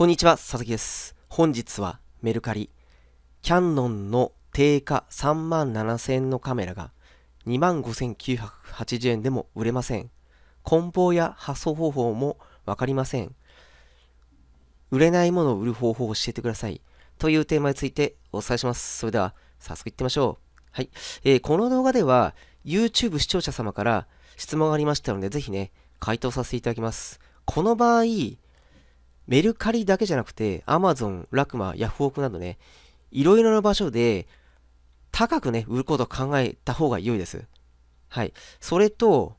こんにちは、佐々木です。本日はメルカリ、キャノンの定価3万7000円のカメラが2万5980円でも売れません。梱包や発送方法もわかりません。売れないものを売る方法を教えてください。というテーマについてお伝えします。それでは、早速いってみましょう。はい。えー、この動画では、YouTube 視聴者様から質問がありましたので、ぜひね、回答させていただきます。この場合、メルカリだけじゃなくて、アマゾン、ラクマ、ヤフオクなどね、いろいろな場所で高くね、売ることを考えた方が良いです。はい。それと、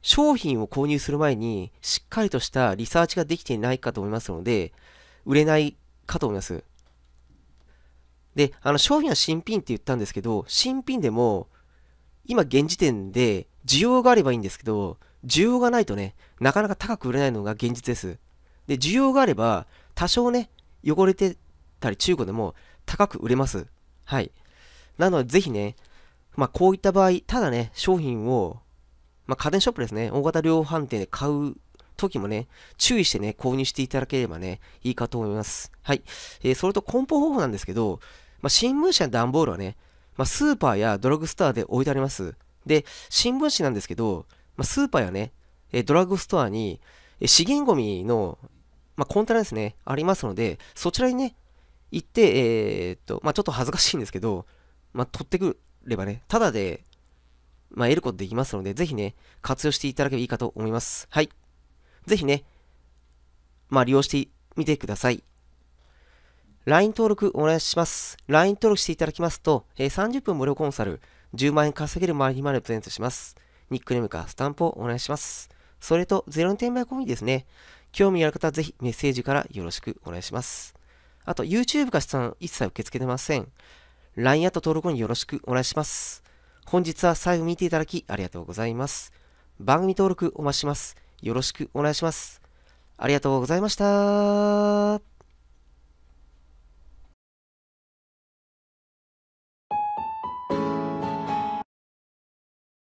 商品を購入する前に、しっかりとしたリサーチができていないかと思いますので、売れないかと思います。で、あの、商品は新品って言ったんですけど、新品でも、今現時点で需要があればいいんですけど、需要がないとね、なかなか高く売れないのが現実です。で、需要があれば、多少ね、汚れてたり中古でも高く売れます。はい。なので、ぜひね、まあ、こういった場合、ただね、商品を、まあ、家電ショップですね、大型量販店で買う時もね、注意してね、購入していただければね、いいかと思います。はい。えー、それと梱包方法なんですけど、まあ、新聞紙や段ボールはね、まあ、スーパーやドラッグストアで置いてあります。で、新聞紙なんですけど、まあ、スーパーやね、えー、ドラッグストアに、えー、資源ゴミのまあ、コンテナですね、ありますので、そちらにね、行って、えー、っと、まあ、ちょっと恥ずかしいんですけど、まあ、取ってくればね、ただで、まあ、得ることできますので、ぜひね、活用していただければいいかと思います。はい。ぜひね、まあ、利用してみてください。LINE 登録お願いします。LINE 登録していただきますと、え30分無料コンサル、10万円稼げるマリヒマネプレゼントします。ニックネームかスタンプをお願いします。それと、0点売込みですね。興味ある方はぜひメッセージからよろしくお願いします。あと、YouTube が質問一切受け付けてません。LINE アット登録によろしくお願いします。本日は最後見ていただきありがとうございます。番組登録お待ちします。よろしくお願いします。ありがとうございました。